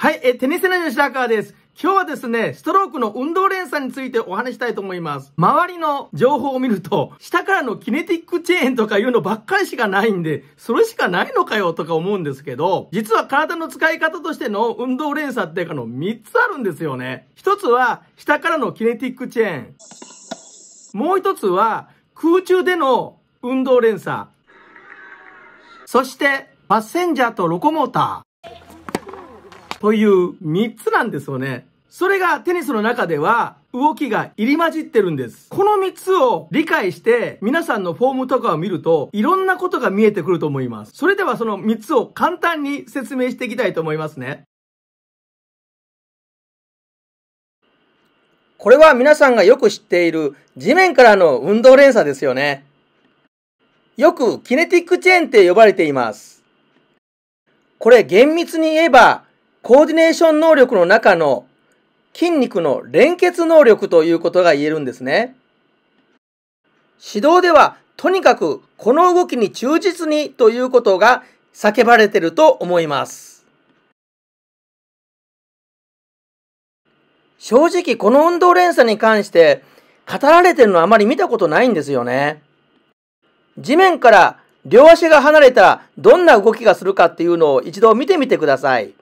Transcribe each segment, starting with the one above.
はい、え、テニスラジオ白川です。今日はですね、ストロークの運動連鎖についてお話したいと思います。周りの情報を見ると、下からのキネティックチェーンとかいうのばっかりしかないんで、それしかないのかよとか思うんですけど、実は体の使い方としての運動連鎖っていうかの3つあるんですよね。1つは、下からのキネティックチェーン。もう1つは、空中での運動連鎖。そして、パッセンジャーとロコモーター。という3つなんですよね。それがテニスの中では動きが入り混じってるんです。この3つを理解して皆さんのフォームとかを見るといろんなことが見えてくると思います。それではその3つを簡単に説明していきたいと思いますね。これは皆さんがよく知っている地面からの運動連鎖ですよね。よくキネティックチェーンって呼ばれています。これ厳密に言えばコーディネーション能力の中の筋肉の連結能力ということが言えるんですね。指導ではとにかくこの動きに忠実にということが叫ばれてると思います。正直この運動連鎖に関して語られてるのはあまり見たことないんですよね。地面から両足が離れたらどんな動きがするかっていうのを一度見てみてください。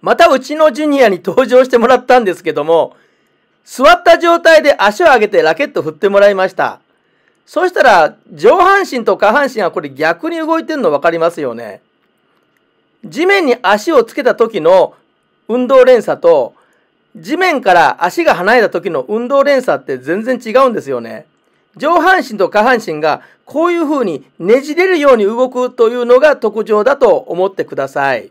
またうちのジュニアに登場してもらったんですけども、座った状態で足を上げてラケット振ってもらいました。そしたら、上半身と下半身がこれ逆に動いてるの分かりますよね。地面に足をつけた時の運動連鎖と、地面から足が離れた時の運動連鎖って全然違うんですよね。上半身と下半身がこういう風にねじれるように動くというのが特徴だと思ってください。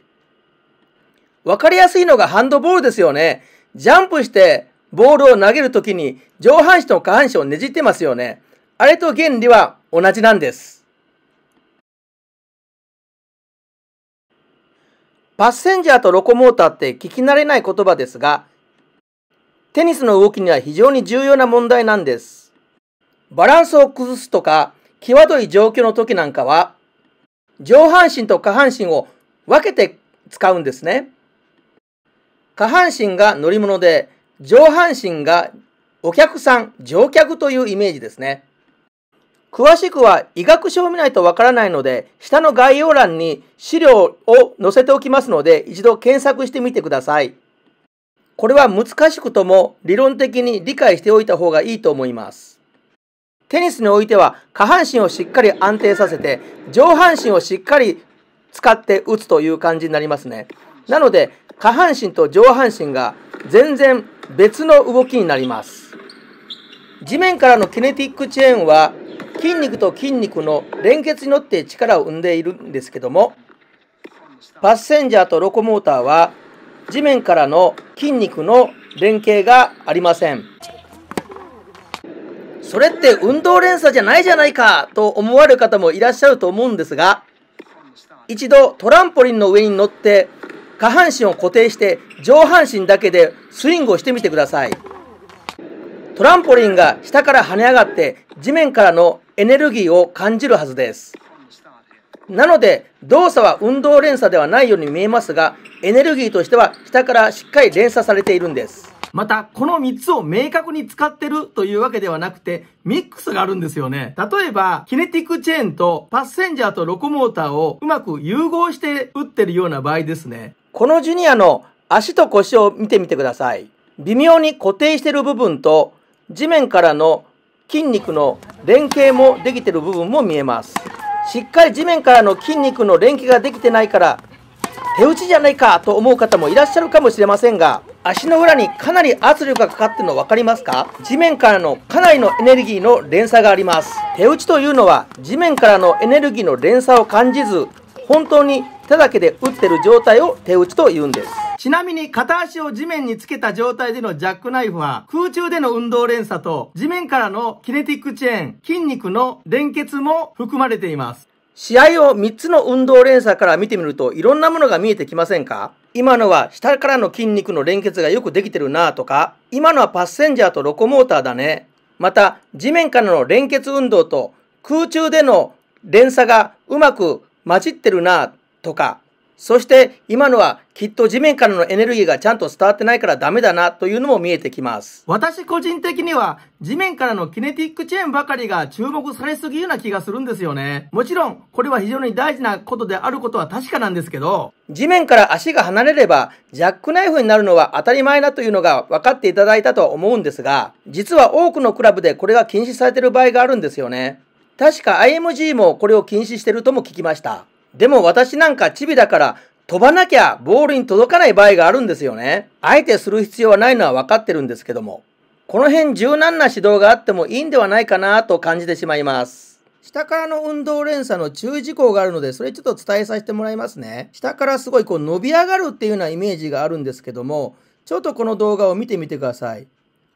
わかりやすいのがハンドボールですよね。ジャンプしてボールを投げるときに上半身と下半身をねじってますよね。あれと原理は同じなんです。パッセンジャーとロコモーターって聞き慣れない言葉ですが、テニスの動きには非常に重要な問題なんです。バランスを崩すとか、際どい状況の時なんかは、上半身と下半身を分けて使うんですね。下半身が乗り物で、上半身がお客さん、乗客というイメージですね。詳しくは医学書を見ないとわからないので、下の概要欄に資料を載せておきますので、一度検索してみてください。これは難しくとも理論的に理解しておいた方がいいと思います。テニスにおいては下半身をしっかり安定させて、上半身をしっかり使って打つという感じになりますね。なので、下半身と上半身が全然別の動きになります。地面からのキネティックチェーンは、筋肉と筋肉の連結によって力を生んでいるんですけども、パッセンジャーとロコモーターは、地面からの筋肉の連携がありません。それって運動連鎖じゃないじゃないかと思われる方もいらっしゃると思うんですが、一度トランポリンの上に乗って下半身を固定して上半身だけでスイングをしてみてください。トランポリンが下から跳ね上がって地面からのエネルギーを感じるはずです。なので動作は運動連鎖ではないように見えますがエネルギーとしては下からしっかり連鎖されているんです。また、この3つを明確に使ってるというわけではなくて、ミックスがあるんですよね。例えば、キネティックチェーンとパッセンジャーとロコモーターをうまく融合して打ってるような場合ですね。このジュニアの足と腰を見てみてください。微妙に固定している部分と地面からの筋肉の連携もできている部分も見えます。しっかり地面からの筋肉の連携ができてないから手打ちじゃないかと思う方もいらっしゃるかもしれませんが足の裏にかなり圧力がかかってるの分かりますか地面からのかなりのエネルギーの連鎖があります手打ちというのは地面からのエネルギーの連鎖を感じず本当に手だけで打ってる状態を手打ちと言うんです。ちなみに片足を地面につけた状態でのジャックナイフは空中での運動連鎖と地面からのキネティックチェーン、筋肉の連結も含まれています。試合を3つの運動連鎖から見てみるといろんなものが見えてきませんか今のは下からの筋肉の連結がよくできてるなとか、今のはパッセンジャーとロコモーターだね。また、地面からの連結運動と空中での連鎖がうまく混じってるなとか、そして今のはきっと地面からのエネルギーがちゃんと伝わってないからダメだなというのも見えてきます。私個人的には地面からのキネティックチェーンばかりが注目されすぎるような気がするんですよね。もちろんこれは非常に大事なことであることは確かなんですけど、地面から足が離れればジャックナイフになるのは当たり前だというのが分かっていただいたとは思うんですが、実は多くのクラブでこれが禁止されている場合があるんですよね。確か IMG もこれを禁止してるとも聞きました。でも私なんかチビだから飛ばなきゃボールに届かない場合があるんですよね。あえてする必要はないのは分かってるんですけども。この辺柔軟な指導があってもいいんではないかなと感じてしまいます。下からの運動連鎖の注意事項があるので、それちょっと伝えさせてもらいますね。下からすごいこう伸び上がるっていうようなイメージがあるんですけども、ちょっとこの動画を見てみてください。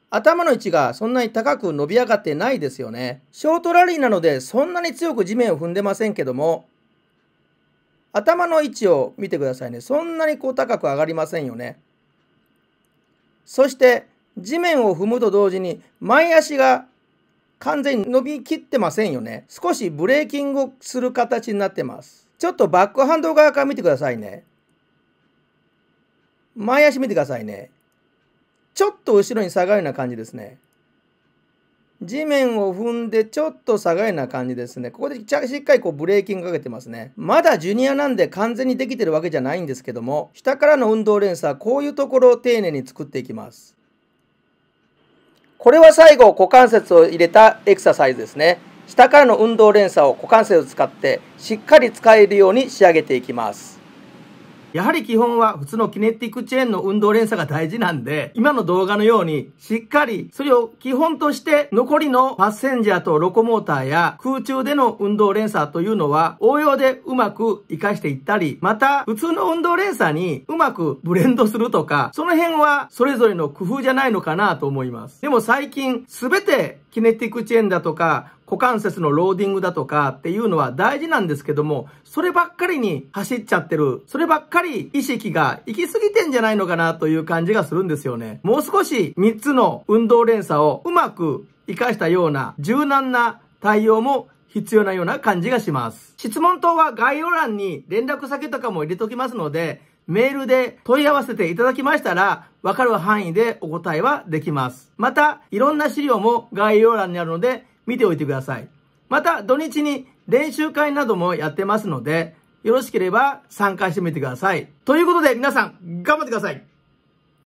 頭の位置がそんなに高く伸び上がってないですよね。ショートラリーなのでそんなに強く地面を踏んでませんけども、頭の位置を見てくださいね。そんなにこう高く上がりませんよね。そして地面を踏むと同時に前足が完全に伸びきってませんよね。少しブレーキングをする形になってます。ちょっとバックハンド側から見てくださいね。前足見てくださいね。ちょっと後ろに下がるような感じですね。地面を踏んでちょっと下がりな感じですね。ここでしっかりこうブレーキングかけてますね。まだジュニアなんで完全にできてるわけじゃないんですけども、下からの運動連鎖、こういうところを丁寧に作っていきます。これは最後、股関節を入れたエクササイズですね。下からの運動連鎖を股関節を使ってしっかり使えるように仕上げていきます。やはり基本は普通のキネティックチェーンの運動連鎖が大事なんで、今の動画のようにしっかりそれを基本として残りのパッセンジャーとロコモーターや空中での運動連鎖というのは応用でうまく活かしていったり、また普通の運動連鎖にうまくブレンドするとか、その辺はそれぞれの工夫じゃないのかなと思います。でも最近すべてキネティックチェーンだとか股関節のローディングだとかっていうのは大事なんですけども、そればっかりに走っちゃってる、そればっかり意識が行き過ぎてんじゃないのかなという感じがするんですよね。もう少し3つの運動連鎖をうまく活かしたような柔軟な対応も必要なような感じがします。質問等は概要欄に連絡先とかも入れておきますので、メールで問い合わせていただきましたら、わかる範囲でお答えはできます。また、いろんな資料も概要欄にあるので、見ておいてください。また土日に練習会などもやってますので、よろしければ参加してみてください。ということで皆さん、頑張ってください